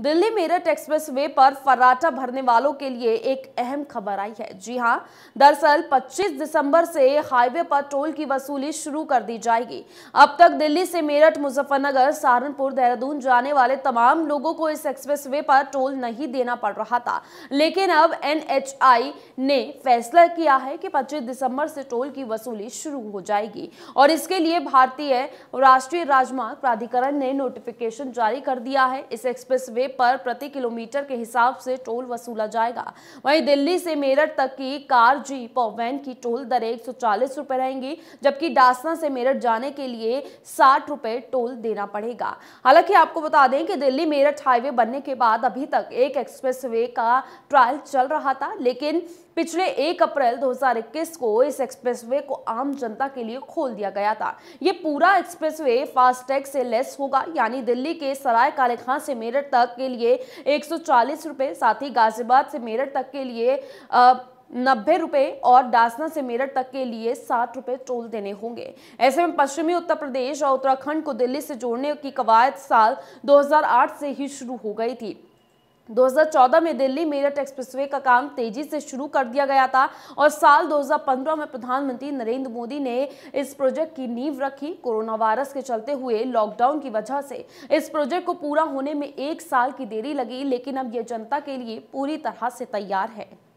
Delhi Meerut expressway पर फर्राटा भरने वालों के लिए एक अहम खबर आई है जी हां दरअसल 25 दिसंबर से हाईवे पर टोल की वसूली शुरू कर दी जाएगी अब तक दिल्ली से मेरठ मुजफ्फरनगर सहारनपुर देहरादून जाने वाले तमाम लोगों को इस एक्सप्रेसवे पर टोल नहीं देना पड़ रहा था लेकिन अब एन ने फैसला किया है कि पच्चीस दिसंबर से टोल की वसूली शुरू हो जाएगी और इसके लिए भारतीय राष्ट्रीय राजमार्ग प्राधिकरण ने नोटिफिकेशन जारी कर दिया है इस वे पर प्रति किलोमीटर के हिसाब से टोल वसूला जाएगा वहीं दिल्ली से मेरठ तक की कार जीप और वैन की टोल दर एक सौ रहेंगी जबकि डासना से मेरठ जाने के लिए साठ रुपए टोल देना पड़ेगा हालांकि आपको बता दें कि दिल्ली मेरठ हाईवे बनने के बाद अभी तक एक एक्सप्रेस का ट्रायल चल रहा था लेकिन पिछले 1 अप्रैल 2021 को इस एक्सप्रेसवे को आम जनता के लिए खोल दिया गया था ये पूरा एक्सप्रेसवे फास्टैग से लेस होगा यानी दिल्ली के सराय काले खां से मेरठ तक के लिए एक सौ साथ ही गाजियाबाद से मेरठ तक के लिए आ, नब्बे रुपए और डासना से मेरठ तक के लिए साठ रुपए टोल देने होंगे ऐसे में पश्चिमी उत्तर प्रदेश और उत्तराखंड को दिल्ली से जोड़ने की कवायद साल 2008 से ही शुरू हो गई थी 2014 में दिल्ली मेरठ एक्सप्रेसवे का काम तेजी से शुरू कर दिया गया था और साल 2015 में प्रधानमंत्री नरेंद्र मोदी ने इस प्रोजेक्ट की नींव रखी कोरोना वायरस के चलते हुए लॉकडाउन की वजह से इस प्रोजेक्ट को पूरा होने में एक साल की देरी लगी लेकिन अब यह जनता के लिए पूरी तरह से तैयार है